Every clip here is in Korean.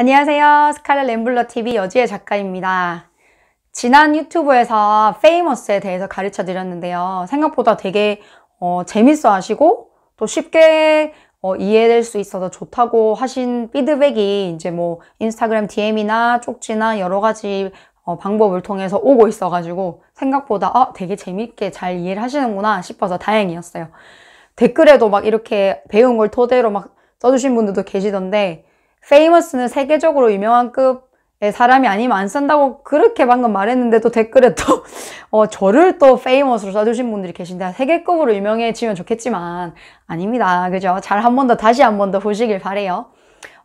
안녕하세요. 스칼렛 램블러 TV 여지의 작가입니다. 지난 유튜브에서 페이머스에 대해서 가르쳐 드렸는데요. 생각보다 되게 어, 재밌어 하시고 또 쉽게 어, 이해될 수 있어서 좋다고 하신 피드백이 이제 뭐 인스타그램 DM이나 쪽지나 여러 가지 어, 방법을 통해서 오고 있어가지고 생각보다 아, 되게 재밌게 잘 이해를 하시는구나 싶어서 다행이었어요. 댓글에도 막 이렇게 배운 걸 토대로 막 써주신 분들도 계시던데 페이머스는 세계적으로 유명한 급의 사람이 아니면 안 쓴다고 그렇게 방금 말했는데도 댓글에 또 어, 저를 또 페이머스로 써주신 분들이 계신데 아, 세계급으로 유명해지면 좋겠지만 아닙니다. 그죠? 잘 한 번 더 다시 한 번 더 보시길 바래요.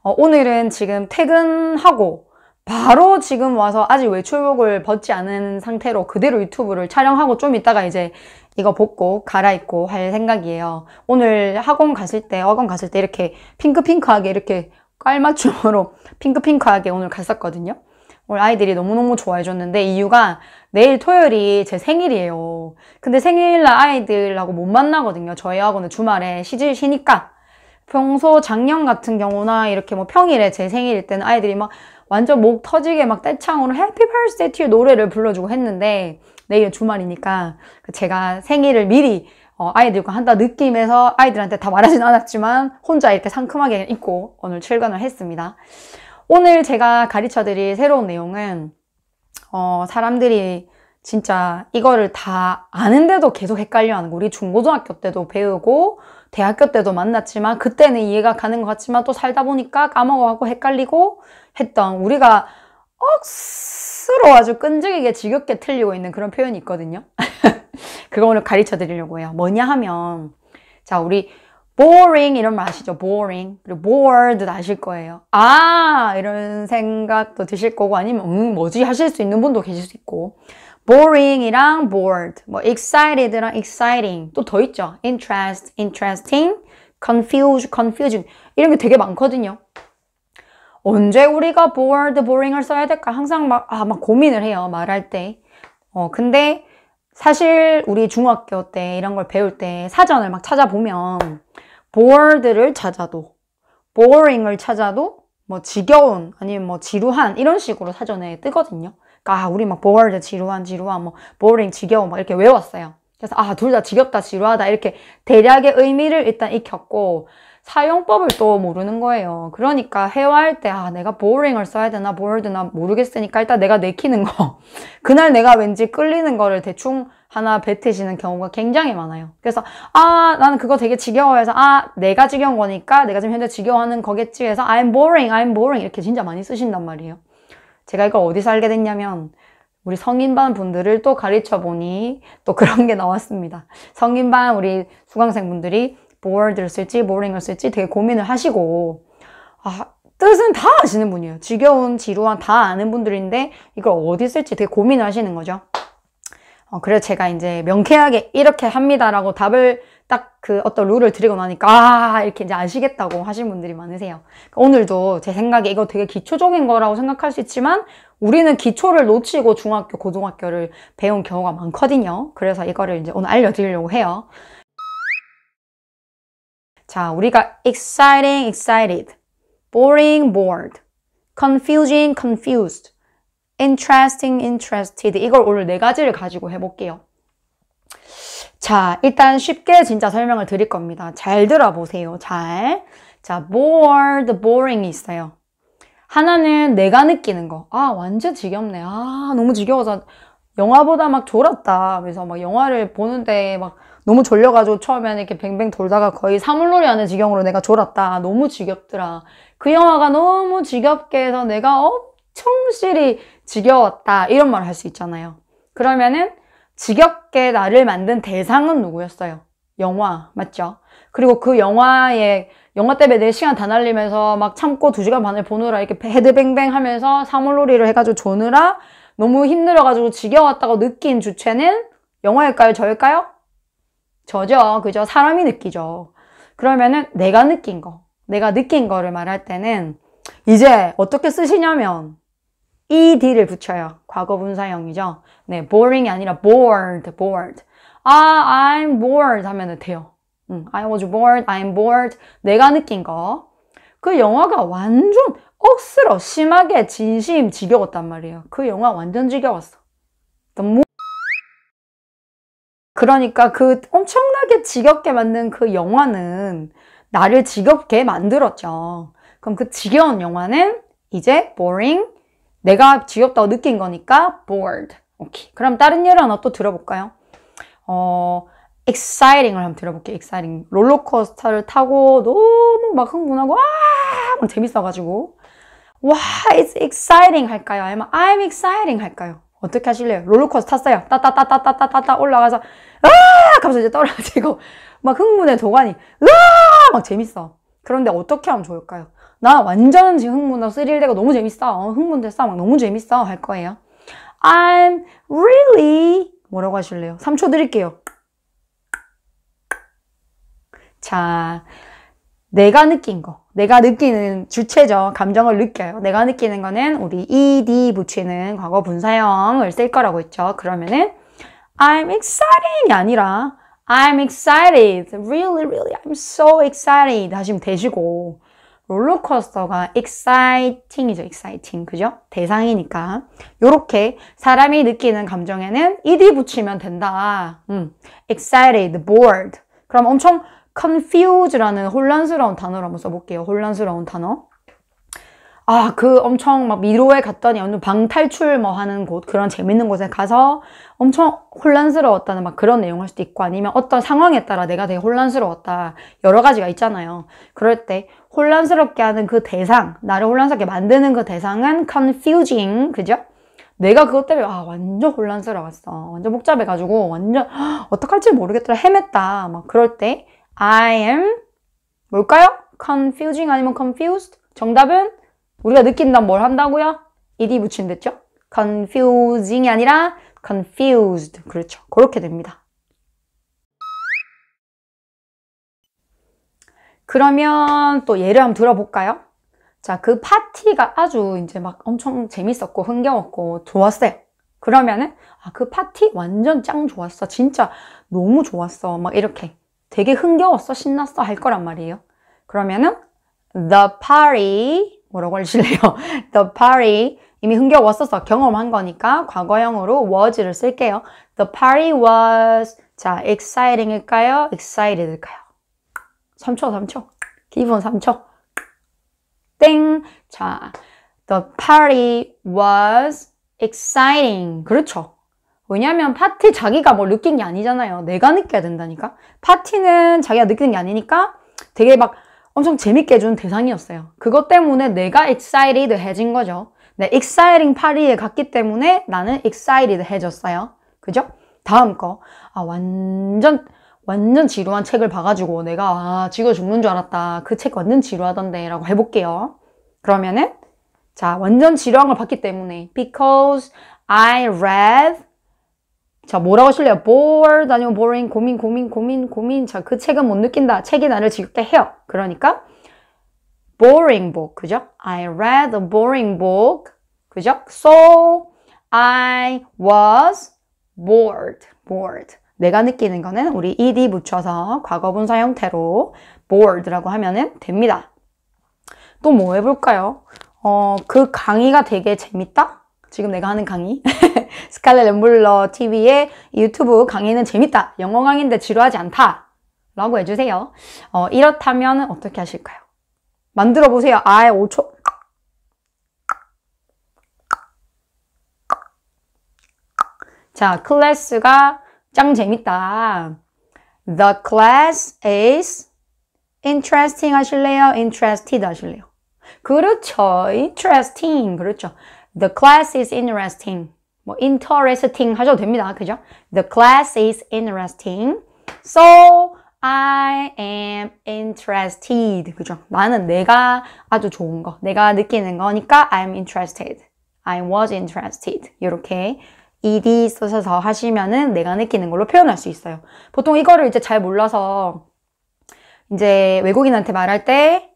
어, 오늘은 지금 퇴근하고 바로 지금 와서 아직 외출복을 벗지 않은 상태로 그대로 유튜브를 촬영하고 좀 이따가 이제 이거 벗고 갈아입고 할 생각이에요. 오늘 학원 갔을 때, 학원 갔을 때 이렇게 핑크핑크하게 이렇게 깔맞춤으로 핑크핑크하게 오늘 갔었거든요. 오늘 아이들이 너무너무 좋아해줬는데 이유가 내일 토요일이 제 생일이에요. 근데 생일날 아이들하고 못 만나거든요. 저희 학원은 주말에 시즌 쉬니까. 평소 작년 같은 경우나 이렇게 뭐 평일에 제 생일일 때는 아이들이 막 완전 목 터지게 막 떼창으로 해피 벌스데이 노래를 불러주고 했는데 내일 주말이니까 제가 생일을 미리 어, 아이들과 한다 느낌에서 아이들한테 다 말하진 않았지만 혼자 이렇게 상큼하게 입고 오늘 출근을 했습니다. 오늘 제가 가르쳐드릴 새로운 내용은 어, 사람들이 진짜 이거를 다 아는데도 계속 헷갈려하는 거 우리 중고등학교 때도 배우고 대학교 때도 만났지만 그때는 이해가 가는 것 같지만 또 살다 보니까 까먹어가고 헷갈리고 했던 우리가 억수로 아주 끈질기게 지겹게 틀리고 있는 그런 표현이 있거든요 그거 오늘 가르쳐 드리려고 해요. 뭐냐 하면 자 우리 boring 이런 말 아시죠? boring 그리고 bored 나실 거예요. 아 이런 생각도 드실 거고 아니면 음 뭐지 하실 수 있는 분도 계실 수 있고 boring이랑 bored 뭐 excited랑 exciting 또 더 있죠. interest, interesting, confused, confusing 이런 게 되게 많거든요. 언제 우리가 bored, boring을 써야 될까 항상 막, 아, 막 고민을 해요 말할 때. 어 근데 사실 우리 중학교 때 이런 걸 배울 때 사전을 막 찾아보면 bored를 찾아도 boring을 찾아도 뭐 지겨운 아니면 뭐 지루한 이런 식으로 사전에 뜨거든요. 그러니까 아, 우리 막 bored 지루한 지루한 뭐 boring 지겨운 막 이렇게 외웠어요. 그래서 아 둘 다 지겹다 지루하다 이렇게 대략의 의미를 일단 익혔고 사용법을 또 모르는 거예요. 그러니까 회화할 때 아 내가 보링을 써야 되나 뭘 되나 모르겠으니까 일단 내가 내키는 거 그날 내가 왠지 끌리는 거를 대충 하나 뱉으시는 경우가 굉장히 많아요. 그래서 아 나는 그거 되게 지겨워해서 아 내가 지겨운 거니까 내가 지금 현재 지겨워하는 거겠지 해서 I'm boring, I'm boring 이렇게 진짜 많이 쓰신단 말이에요. 제가 이걸 어디서 알게 됐냐면 우리 성인반 분들을 또 가르쳐 보니 또 그런 게 나왔습니다. 성인반 우리 수강생 분들이 bored를 쓸지 boring을 쓸지 되게 고민을 하시고 아, 뜻은 다 아시는 분이에요. 지겨운, 지루한 다 아는 분들인데 이걸 어디 쓸지 되게 고민을 하시는 거죠. 어, 그래서 제가 이제 명쾌하게 이렇게 합니다라고 답을 딱 그 어떤 룰을 드리고 나니까 아 이렇게 이제 아시겠다고 하신 분들이 많으세요. 오늘도 제 생각에 이거 되게 기초적인 거라고 생각할 수 있지만 우리는 기초를 놓치고 중학교, 고등학교를 배운 경우가 많거든요. 그래서 이거를 이제 오늘 알려드리려고 해요. 자, 우리가 exciting, excited, boring, bored, confusing, confused, interesting, interested 이걸 오늘 네 가지를 가지고 해볼게요. 자, 일단 쉽게 진짜 설명을 드릴 겁니다. 잘 들어보세요. 잘. 자, bored, b o r i n g 있어요. 하나는 내가 느끼는 거. 아, 완전 지겹네. 아, 너무 지겨워서 영화보다 막 졸았다. 그래서 막 영화를 보는데 막 너무 졸려가지고 처음에는 이렇게 뱅뱅 돌다가 거의 사물놀이 하는 지경으로 내가 졸았다. 아, 너무 지겹더라. 그 영화가 너무 지겹게 해서 내가 엄청 실히 지겨웠다. 이런 말을 할 수 있잖아요. 그러면은 지겹게 나를 만든 대상은 누구였어요? 영화, 맞죠? 그리고 그 영화에 영화 때문에 4시간 다 날리면서 막 참고 두시간 반을 보느라 이렇게 헤드뱅뱅 하면서 사물놀이를 해가지고 조느라 너무 힘들어가지고 지겨웠다고 느낀 주체는 영화일까요? 저일까요? 저죠. 그죠. 사람이 느끼죠. 그러면은 내가 느낀 거, 내가 느낀 거를 말할 때는 이제 어떻게 쓰시냐면 ed를 붙여요. 과거 분사형이죠. 네, boring이 아니라 bored, bored. 아, I'm bored 하면 돼요. 음, I was bored, I'm bored. 내가 느낀 거. 그 영화가 완전 억스로 심하게 진심 지겨웠단 말이에요. 그 영화 완전 지겨웠어. 그러니까 그 엄청나게 지겹게 만든 그 영화는 나를 지겹게 만들었죠. 그럼 그 지겨운 영화는 이제 boring, 내가 지겹다고 느낀 거니까 bored. 오케이. 그럼 다른 예를 하나 또 들어볼까요? 어, exciting을 한번 들어볼게요. exciting. 롤러코스터를 타고 너무 막 흥분하고 와! 막 재밌어가지고 와, it's exciting 할까요? 아니면 I'm exciting 할까요? 어떻게 하실래요? 롤러코스 탔어요. 따따따따따따따 올라가서 으악! 하면서 이제 떨어지고 막 흥분의 도가니 으아막 재밌어. 그런데 어떻게 하면 좋을까요? 나 완전 지금 흥분하고 스릴되고 너무 재밌어. 어, 흥분됐어. 막 너무 재밌어. 할 거예요. I'm really 뭐라고 하실래요? 3초 드릴게요. 자, 내가 느낀 거. 내가 느끼는 주체죠. 감정을 느껴요. 내가 느끼는 거는 우리 ed 붙이는 과거 분사형을 쓸 거라고 했죠. 그러면은 I'm excited 이 아니라 I'm excited. Really, really, I'm so excited 하시면 되시고 롤러코스터가 exciting이죠. exciting. 그죠? 대상이니까. 요렇게 사람이 느끼는 감정에는 ed 붙이면 된다. 음. excited, bored. 그럼 엄청 confuse라는 혼란스러운 단어를 한번 써볼게요. 혼란스러운 단어. 아, 그 엄청 막 미로에 갔더니 어느 방탈출 뭐 하는 곳, 그런 재밌는 곳에 가서 엄청 혼란스러웠다는 막 그런 내용 일 수도 있고 아니면 어떤 상황에 따라 내가 되게 혼란스러웠다. 여러 가지가 있잖아요. 그럴 때 혼란스럽게 하는 그 대상, 나를 혼란스럽게 만드는 그 대상은 confusing, 그죠? 내가 그것 때문에 아 완전 혼란스러웠어 완전 복잡해가지고 완전 어떡할지 모르겠더라 헤맸다 막 그럴 때 I am 뭘까요? confusing 아니면 confused? 정답은 우리가 느낀다면 뭘 한다고요? ed 붙인면 됐죠? confusing이 아니라 confused. 그렇죠. 그렇게 됩니다. 그러면 또 예를 한번 들어볼까요? 자, 그 파티가 아주 이제 막 엄청 재밌었고 흥겨웠고 좋았어요. 그러면은 아, 그 파티 완전 짱 좋았어. 진짜 너무 좋았어. 막 이렇게 되게 흥겨웠어, 신났어 할 거란 말이에요. 그러면은 the party 뭐라고 하실래요? the party 이미 흥겨웠어서 경험한 거니까 과거형으로 was를 쓸게요. The party was 자 exciting일까요? excited일까요? 3초 3초 기본 3초 땡! 자, the party was exciting. 그렇죠. 왜냐면 파티 자기가 뭘 뭐 느낀 게 아니잖아요. 내가 느껴야 된다니까. 파티는 자기가 느끼는 게 아니니까 되게 막 엄청 재밌게 해주는 대상이었어요. 그것 때문에 내가 excited 해진 거죠. 네, exciting 파리에 갔기 때문에 나는 excited 해졌어요. 그죠? 다음 거. 아, 완전, 완전 지루한 책을 봐가지고 내가, 아, 지금 죽는 줄 알았다. 그 책 완전 지루하던데. 라고 해볼게요. 그러면은, 자, 완전 지루한 걸 봤기 때문에, because I read 자 뭐라고 하실래요? bored 아니면 boring 고민 고민 고민 고민 자 그 책은 못 느낀다 책이 나를 지겹게 해요 그러니까 boring book 그죠? I read a boring book 그죠? So I was bored bored 내가 느끼는 거는 우리 ed 붙여서 과거분사 형태로 bored라고 하면은 됩니다 또 뭐 해볼까요? 어, 그 강의가 되게 재밌다? 지금 내가 하는 강의 스칼렛 램블러 TV의 유튜브 강의는 재밌다 영어 강의인데 지루하지 않다 라고 해주세요 어, 이렇다면 어떻게 하실까요? 만들어 보세요 아예 5초 자 클래스가 짱 재밌다 The class is interesting 하실래요? interested 하실래요? 그렇죠. interesting. 그렇죠. The class is interesting. 뭐 interesting 하셔도 됩니다. 그죠? The class is interesting. So I am interested. 그죠? 나는 내가 아주 좋은 거, 내가 느끼는 거니까 I'm interested. I was interested. 이렇게 ed 써서 하시면은 내가 느끼는 걸로 표현할 수 있어요. 보통 이거를 이제 잘 몰라서 이제 외국인한테 말할 때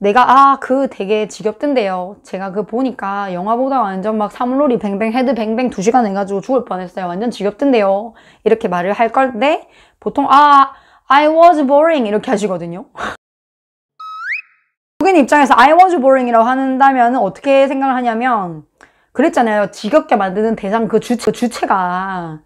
내가 아 그 되게 지겹던데요 제가 그 보니까 영화보다 완전 막 사물놀이 뱅뱅 헤드 뱅뱅 2시간 해가지고 죽을 뻔했어요 완전 지겹던데요 이렇게 말을 할 건데 보통 아 I was boring 이렇게 하시거든요 국인 입장에서 I was boring이라고 한다면 어떻게 생각을 하냐면 그랬잖아요 지겹게 만드는 대상 그 주체, 그 주체가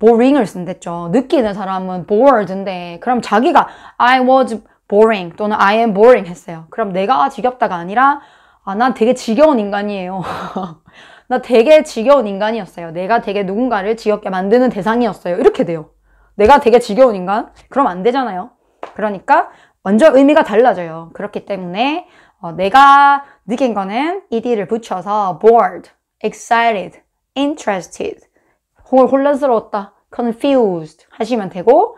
boring을 쓴댔죠 느끼는 사람은 bored인데 그럼 자기가 I was boring 또는 I am boring 했어요. 그럼 내가 지겹다가 아니라 아, 난 되게 지겨운 인간이에요. 나 되게 지겨운 인간이었어요. 내가 되게 누군가를 지겹게 만드는 대상이었어요. 이렇게 돼요. 내가 되게 지겨운 인간? 그럼 안 되잖아요. 그러니까 완전 의미가 달라져요. 그렇기 때문에 어, 내가 느낀 거는 ed를 붙여서 bored, excited, interested, 혼란스러웠다, confused 하시면 되고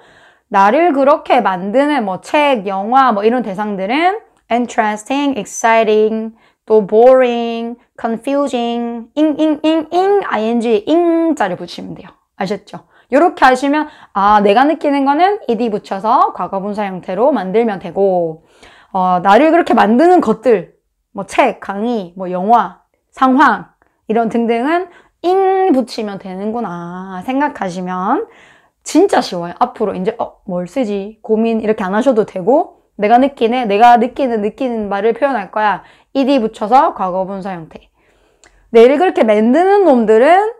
나를 그렇게 만드는 뭐 책, 영화 뭐 이런 대상들은 interesting, exciting, 또 boring, confusing, ing, ing, ing, ing, 자를 붙이면 돼요. 아셨죠? 이렇게 하시면 아 내가 느끼는 거는 ed 붙여서 과거분사 형태로 만들면 되고 어, 나를 그렇게 만드는 것들 뭐 책, 강의, 뭐 영화, 상황 이런 등등은 인 붙이면 되는구나 생각하시면 진짜 쉬워요. 앞으로 이제 어, 뭘 쓰지? 고민 이렇게 안 하셔도 되고 내가 느끼네, 내가 느끼는 느끼는 말을 표현할 거야. ed 붙여서 과거 분사 형태. 내일 그렇게 만드는 놈들은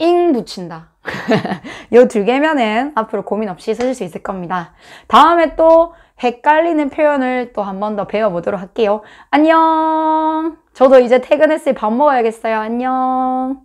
잉 붙인다. 요 두 개면은 앞으로 고민 없이 쓰실 수 있을 겁니다. 다음에 또 헷갈리는 표현을 또 한 번 더 배워보도록 할게요. 안녕! 저도 이제 퇴근했으니 밥 먹어야겠어요. 안녕!